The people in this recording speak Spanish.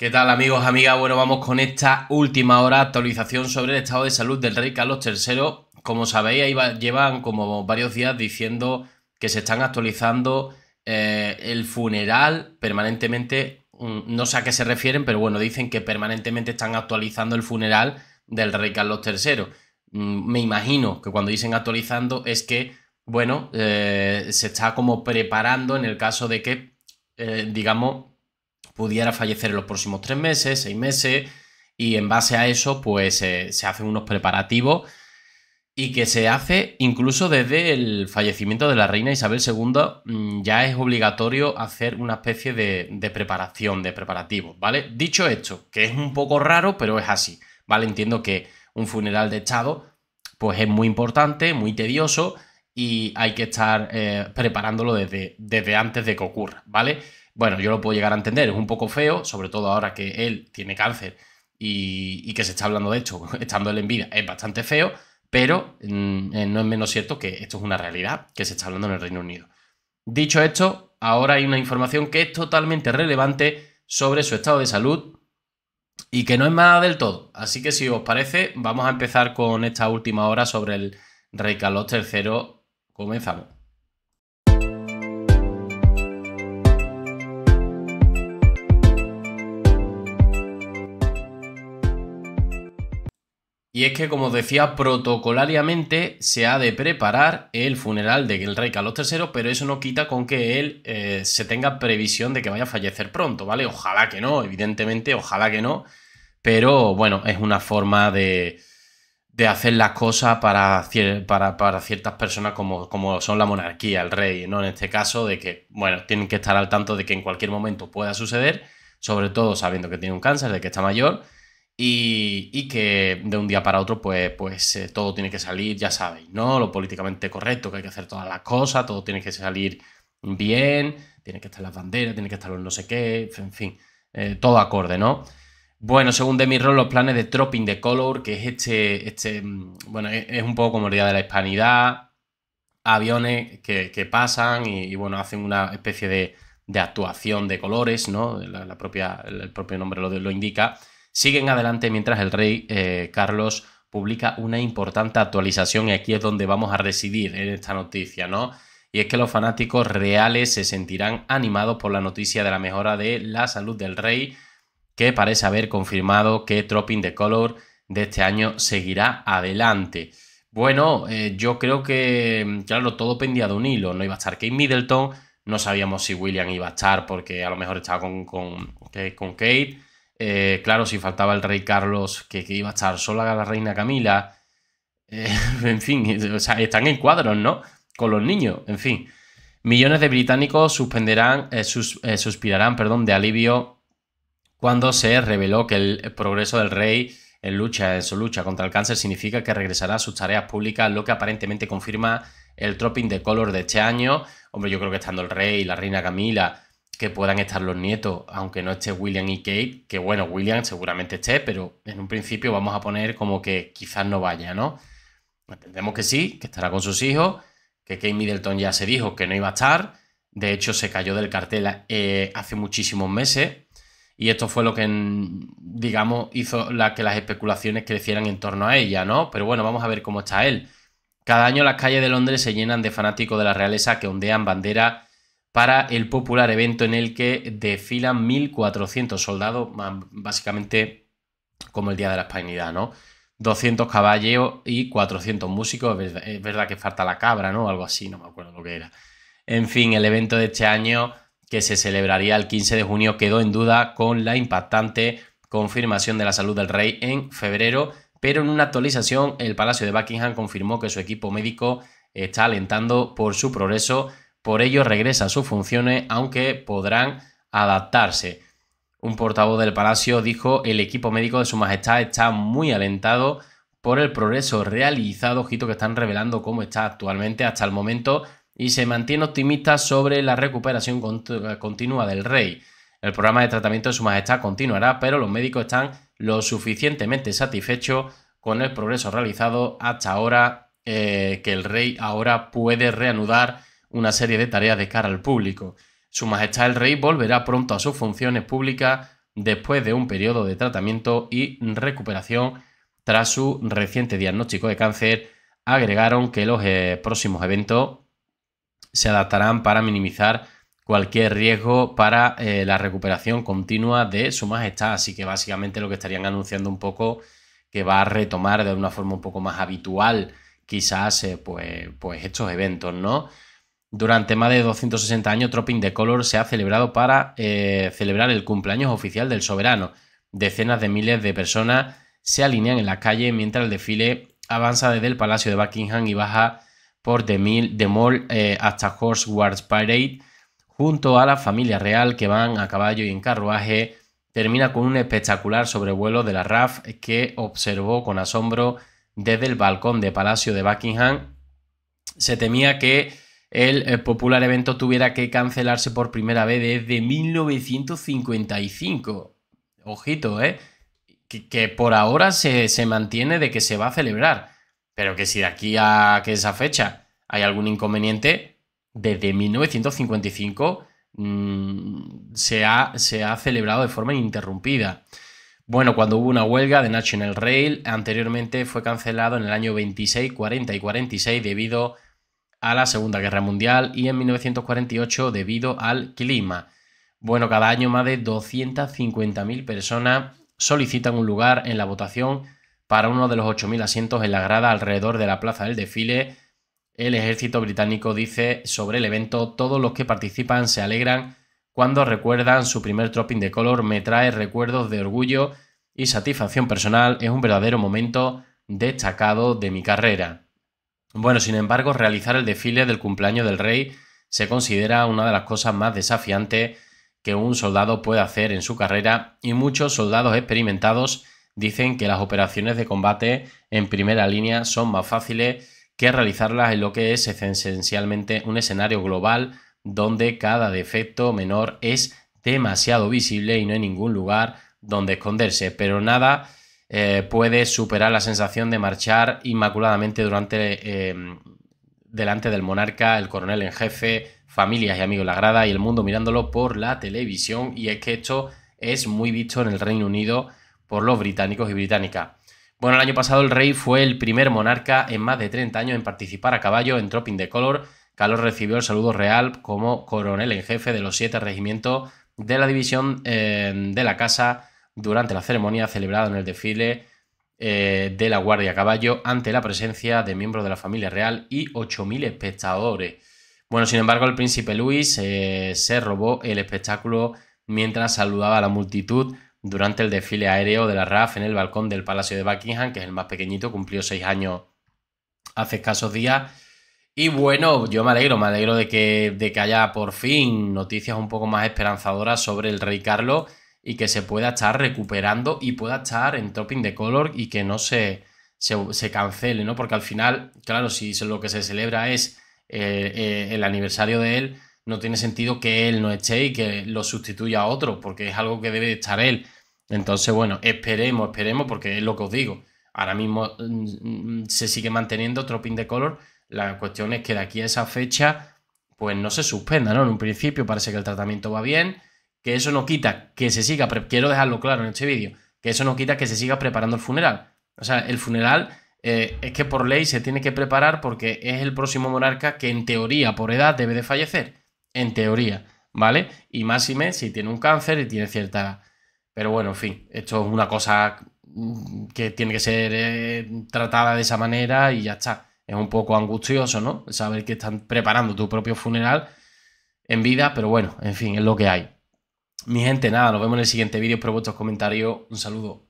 ¿Qué tal amigos, amigas? Bueno, vamos con esta última hora actualización sobre el estado de salud del rey Carlos III. Como sabéis, llevan como varios días diciendo que se están actualizando eh, el funeral permanentemente. Mm, no sé a qué se refieren, pero bueno, dicen que permanentemente están actualizando el funeral del rey Carlos III. Mm, me imagino que cuando dicen actualizando es que, bueno, eh, se está como preparando en el caso de que, eh, digamos, pudiera fallecer en los próximos tres meses, seis meses, y en base a eso, pues eh, se hacen unos preparativos y que se hace incluso desde el fallecimiento de la reina Isabel II, mm, ya es obligatorio hacer una especie de, preparación, de preparativos, ¿vale? Dicho esto, que es un poco raro, pero es así, ¿vale? Entiendo que un funeral de Estado, pues es muy importante, muy tedioso y hay que estar eh, preparándolo desde, desde antes de que ocurra, ¿vale? Bueno, yo lo puedo llegar a entender, es un poco feo, sobre todo ahora que él tiene cáncer y, que se está hablando de esto, estando él en vida, es bastante feo, pero mm, eh, no es menos cierto que esto es una realidad que se está hablando en el Reino Unido. Dicho esto, ahora hay una información que es totalmente relevante sobre su estado de salud y que no es nada del todo. Así que si os parece, vamos a empezar con esta última hora sobre el rey Carlos III. Comenzamos. Y es que, como decía, protocolariamente se ha de preparar el funeral del rey Carlos III, pero eso no quita con que él eh, se tenga previsión de que vaya a fallecer pronto, ¿vale? Ojalá que no, evidentemente, ojalá que no, pero bueno, es una forma de, de hacer las cosas para, ciertas personas como, como, son la monarquía, el rey, ¿no? En este caso, de que, bueno, tienen que estar al tanto de que en cualquier momento pueda suceder, sobre todo sabiendo que tiene un cáncer, de que está mayor y, que de un día para otro, pues, pues eh, todo tiene que salir, ya sabéis, ¿no? Lo políticamente correcto, que hay que hacer todas las cosas, todo tiene que salir bien, tiene que estar las banderas, tiene que estar los no sé qué, en fin, eh, todo acorde, ¿no? Bueno, según Demi Roll, los planes de dropping de Color, que es este, este mm, bueno, es, un poco como el Día de la Hispanidad, aviones que, pasan y, bueno, hacen una especie de, actuación de colores, ¿no? la propia, el propio nombre lo, lo indica siguen adelante mientras el rey eh, Carlos publica una importante actualización y aquí es donde vamos a residir en esta noticia, ¿no? Y es que los fanáticos reales se sentirán animados por la noticia de la mejora de la salud del rey, que parece haber confirmado que Tropping the Color de este año seguirá adelante. Bueno, eh, yo creo que, claro, todo pendía de un hilo. No iba a estar Kate Middleton, no sabíamos si William iba a estar porque a lo mejor estaba con, con Kate. Eh, claro, si faltaba el rey Carlos, que, iba a estar sola la reina Camila. Eh, en fin, están en cuadros, ¿no? Con los niños, en fin. Millones de británicos suspenderán, eh, suspirarán perdón, de alivio cuando se reveló que el progreso del rey en lucha, su lucha contra el cáncer, significa que regresará a sus tareas públicas, lo que aparentemente confirma el dropping de color de este año. Hombre, yo creo que estando el rey y la reina Camila que puedan estar los nietos, aunque no esté William y Kate, que bueno, William seguramente esté, pero en un principio vamos a poner como que quizás no vaya, ¿no? Entendemos que sí, que estará con sus hijos, que Kate Middleton ya se dijo que no iba a estar, de hecho se cayó del cartel eh, hace muchísimos meses, y esto fue lo que, digamos, hizo la, que las especulaciones crecieran en torno a ella, ¿no? Pero bueno, vamos a ver cómo está él. Cada año las calles de Londres se llenan de fanáticos de la realeza que ondean bandera para el popular evento en el que desfilan 1.400 soldados, básicamente como el Día de la Españolidad, ¿no? 200 caballos y 400 músicos, es verdad que falta la cabra, ¿no? Algo así, no me acuerdo lo que era. En fin, el evento de este año que se celebraría el 15 de junio quedó en duda con la impactante confirmación de la salud del rey en febrero, pero en una actualización el Palacio de Buckingham confirmó que su equipo médico está alentando por su progreso por ello regresa a sus funciones, aunque podrán adaptarse. Un portavoz del Palacio dijo, el equipo médico de Su Majestad está muy alentado por el progreso realizado, ojito que están revelando cómo está actualmente hasta el momento, y se mantiene optimista sobre la recuperación continua del rey. El programa de tratamiento de Su Majestad continuará, pero los médicos están lo suficientemente satisfechos con el progreso realizado hasta ahora eh, que el rey ahora puede reanudar una serie de tareas de cara al público. Su Majestad el Rey volverá pronto a sus funciones públicas después de un periodo de tratamiento y recuperación tras su reciente diagnóstico de cáncer. Agregaron que los eh, próximos eventos se adaptarán para minimizar cualquier riesgo para eh, la recuperación continua de su majestad. Así que básicamente lo que estarían anunciando un poco que va a retomar de una forma un poco más habitual quizás eh, pues, pues estos eventos, ¿no? Durante más de 260 años, Tropping the Color se ha celebrado para eh, celebrar el cumpleaños oficial del soberano. Decenas de miles de personas se alinean en la calle mientras el desfile avanza desde el Palacio de Buckingham y baja por The, Mall eh, hasta Horse Wars Parade, junto a la familia real que van a caballo y en carruaje. Termina con un espectacular sobrevuelo de la RAF que observó con asombro desde el balcón de Palacio de Buckingham. Se temía que el eh, popular evento tuviera que cancelarse por primera vez desde 1955. Ojito, ¿eh? Que, por ahora se, mantiene de que se va a celebrar, pero que si de aquí a que esa fecha hay algún inconveniente, desde 1955 mm, se, ha, se ha celebrado de forma ininterrumpida. Bueno, cuando hubo una huelga de National Rail, anteriormente fue cancelado en el año 26, 40 y 46 debido a a la Segunda Guerra Mundial y en 1948 debido al clima. Bueno, cada año más de 250.000 personas solicitan un lugar en la votación para uno de los 8.000 asientos en la grada alrededor de la plaza del desfile. El ejército británico dice sobre el evento, todos los que participan se alegran cuando recuerdan su primer tropping de color, me trae recuerdos de orgullo y satisfacción personal, es un verdadero momento destacado de mi carrera. Bueno, sin embargo, realizar el desfile del cumpleaños del rey se considera una de las cosas más desafiantes que un soldado puede hacer en su carrera y muchos soldados experimentados dicen que las operaciones de combate en primera línea son más fáciles que realizarlas en lo que es esencialmente un escenario global donde cada defecto menor es demasiado visible y no hay ningún lugar donde esconderse, pero nada eh, puede superar la sensación de marchar inmaculadamente durante, eh, delante del monarca, el coronel en jefe, familias y amigos de la grada y el mundo mirándolo por la televisión. Y es que esto es muy visto en el Reino Unido por los británicos y británicas. Bueno, el año pasado el rey fue el primer monarca en más de 30 años en participar a caballo en Tropping the Color. Carlos recibió el saludo real como coronel en jefe de los siete regimientos de la división eh, de la Casa durante la ceremonia celebrada en el desfile eh, de la Guardia Caballo ante la presencia de miembros de la familia real y 8.000 espectadores. Bueno, sin embargo, el príncipe Luis eh, se robó el espectáculo mientras saludaba a la multitud durante el desfile aéreo de la RAF en el balcón del Palacio de Buckingham, que es el más pequeñito, cumplió seis años hace escasos días. Y bueno, yo me alegro, me alegro de que, de que haya por fin noticias un poco más esperanzadoras sobre el rey Carlos y que se pueda estar recuperando y pueda estar en topping de color y que no se, se, cancele, ¿no? Porque al final, claro, si lo que se celebra es eh, eh, el aniversario de él, no tiene sentido que él no esté y que lo sustituya a otro, porque es algo que debe estar él. Entonces, bueno, esperemos, esperemos, porque es lo que os digo. Ahora mismo mm, mm, se sigue manteniendo Tropping de Color. La cuestión es que de aquí a esa fecha, pues no se suspenda, ¿no? En un principio parece que el tratamiento va bien que eso no quita que se siga, quiero dejarlo claro en este vídeo, que eso no quita que se siga preparando el funeral. O sea, el funeral eh, es que por ley se tiene que preparar porque es el próximo monarca que en teoría por edad debe de fallecer. En teoría, ¿vale? Y máxime si tiene un cáncer y tiene cierta Pero bueno, en fin, esto es una cosa mm, que tiene que ser eh, tratada de esa manera y ya está. Es un poco angustioso, ¿no? Saber que están preparando tu propio funeral en vida, pero bueno, en fin, es lo que hay. Mi gente, nada, nos vemos en el siguiente vídeo. Espero vuestros comentarios. Un saludo.